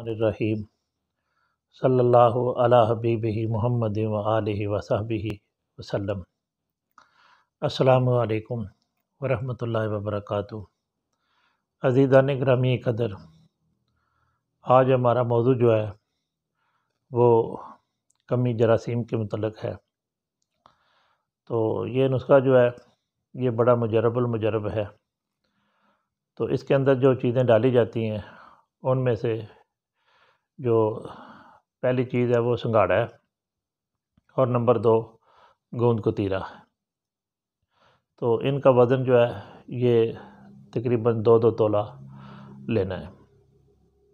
रहीम सल्लल्लाहु अला हबीब मोहम्मद व वसहबी वसलम अस्सलाम वरहमतुल्लाहि व अजीदा ने ग्रामी कदर आज हमारा मौजू जो है वो कमी जरासीम के मतलब है तो ये नुस्खा जो है ये बड़ा मुजरबुलमजरब है तो इसके अंदर जो चीज़ें डाली जाती हैं उनमें से जो पहली चीज़ है वो संगाड़ा है और नंबर दो गोंद को तीरा है तो इनका वज़न जो है ये तकरीबन दो दो तोला लेना है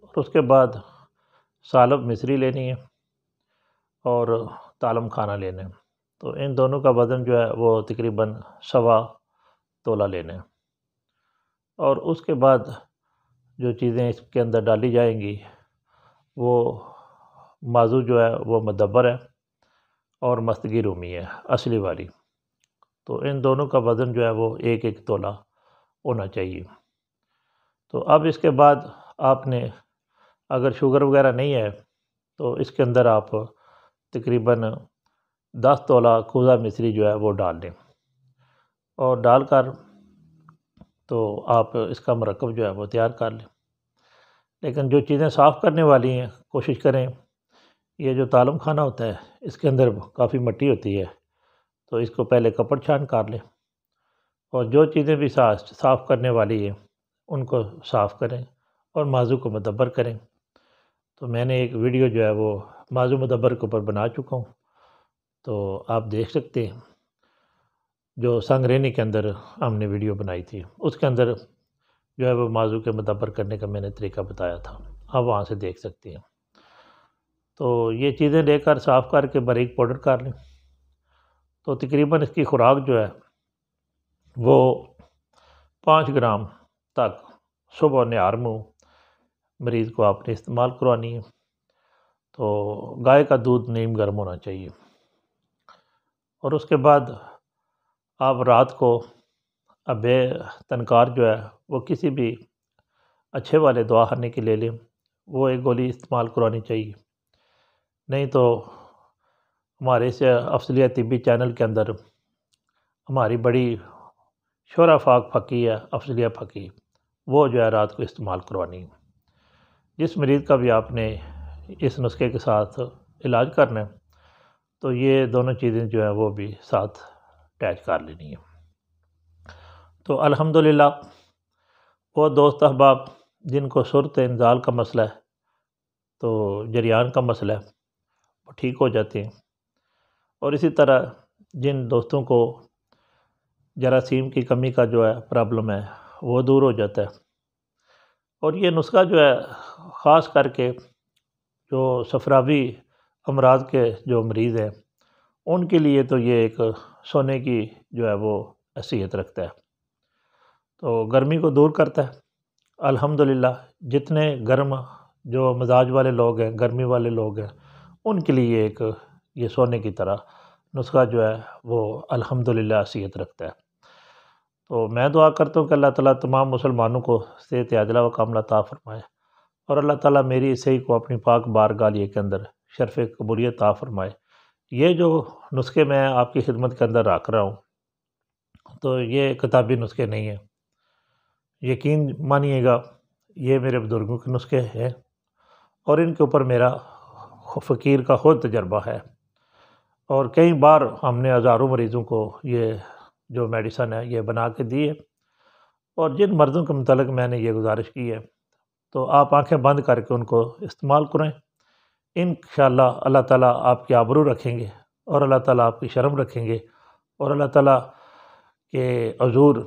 और उसके बाद सालब मिसरी लेनी है और तालम खाना लेना है तो इन दोनों का वज़न जो है वो तकरीबन सवा तोला लेना है और उसके बाद जो चीज़ें इसके अंदर डाली जाएंगी वो माजू जो है वो मदब्बर है और मस्तगी रूमी है असली वाली तो इन दोनों का वज़न जो है वो एक एक तोला होना चाहिए तो अब इसके बाद आपने अगर शुगर वगैरह नहीं है तो इसके अंदर आप तकरीबन दस तोला कोज़ा मिश्री जो है वो डाल दें और डाल कर तो आप इसका मरकब जो है वो तैयार कर लें लेकिन जो चीज़ें साफ़ करने वाली हैं कोशिश करें यह जो तालम खाना होता है इसके अंदर काफ़ी मट्टी होती है तो इसको पहले कपड़ छान कर लें और जो चीज़ें भी साफ़ करने वाली हैं उनको साफ़ करें और माजू को मदबर करें तो मैंने एक वीडियो जो है वो माजू मदबर के ऊपर बना चुका हूँ तो आप देख सकते हैं जो संगरेनी के अंदर हमने वीडियो बनाई थी उसके अंदर जो है वो माज़ू के मुतबर करने का मैंने तरीका बताया था आप वहाँ से देख सकती हैं तो ये चीज़ें लेकर साफ़ करके बारीक पाउडर कर लें तो तकरीबन इसकी खुराक जो है वो पाँच ग्राम तक सुबह नार मुँह मरीज़ को आपने इस्तेमाल करवानी है तो गाय का दूध नीम गर्म होना चाहिए और उसके बाद आप रात को अब तनकार जो है वो किसी भी अच्छे वाले दुआ हरने के ले लें वो एक गोली इस्तेमाल करवानी चाहिए नहीं तो हमारे इस अफसलिया तिबी चैनल के अंदर हमारी बड़ी शोरा फाक फकी है अफसलिया फकी वो जो है रात को इस्तेमाल करवानी है जिस मरीज़ का भी आपने इस नुस्खे के साथ इलाज करना है तो ये दोनों चीज़ें जो हैं वो भी साथ अटैच कर लेनी है तो अल्हम्दुलिल्लाह वो दोस्त अहबाब जिनको सुरत इंजाल का मसला है तो जरियान का मसला है वो ठीक हो जाते हैं और इसी तरह जिन दोस्तों को जरासीम की कमी का जो है प्रॉब्लम है वो दूर हो जाता है और ये नुस्खा जो है ख़ास करके जो सफरावी अमराज के जो मरीज़ हैं उनके लिए तो ये एक सोने की जो है वो हैसियत रखता है तो गर्मी को दूर करता है अल्हम्दुलिल्लाह जितने गर्म जो मजाज वाले लोग हैं गर्मी वाले लोग हैं उनके लिए एक ये सोने की तरह नुस्खा जो है वो अल्हम्दुलिल्लाह सेहत रखता है तो मैं दुआ करता हूँ कि अल्लाह ताला तमाम मुसलमानों को सेहत अजला व कामला ता फरमाए और अल्लाह ताला मेरी सही को अपनी पाक बार गालिए के अंदर शरफ़ कबूलियत ता फरमाए ये जो नुस्खे मैं आपकी खिदमत के अंदर रख रहा हूँ तो ये किताबी नुस्खे नहीं हैं यकीन मानिएगा ये मेरे बुज़ुर्गों के नुस्खे हैं और इनके ऊपर मेरा फ़कीर का ख़ुद तजर्बा है और कई बार हमने हज़ारों मरीज़ों को ये जो मेडिसन है ये बना के दी है और जिन मर्ज़ों के मतलब मैंने ये गुजारिश की है तो आप आंखें बंद करके उनको इस्तेमाल करें इन अल्लाह ताला आपकी आबरू रखेंगे और अल्लाह ताला आपकी शर्म रखेंगे और अल्लाह ताला के हजूर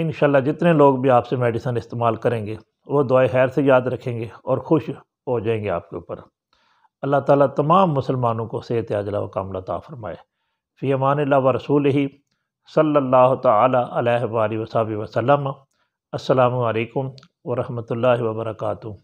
इन जितने लोग भी आपसे मेडिसन इस्तेमाल करेंगे वो दुआ खैर से याद रखेंगे और खुश हो जाएंगे आपके ऊपर अल्लाह ताला तमाम मुसलमानों को सेहत अजला कामलता फ़रमाए फ़ी अमान व रसूल ही सल्ला तसब वसलम अल्लाम वरहमल वर्का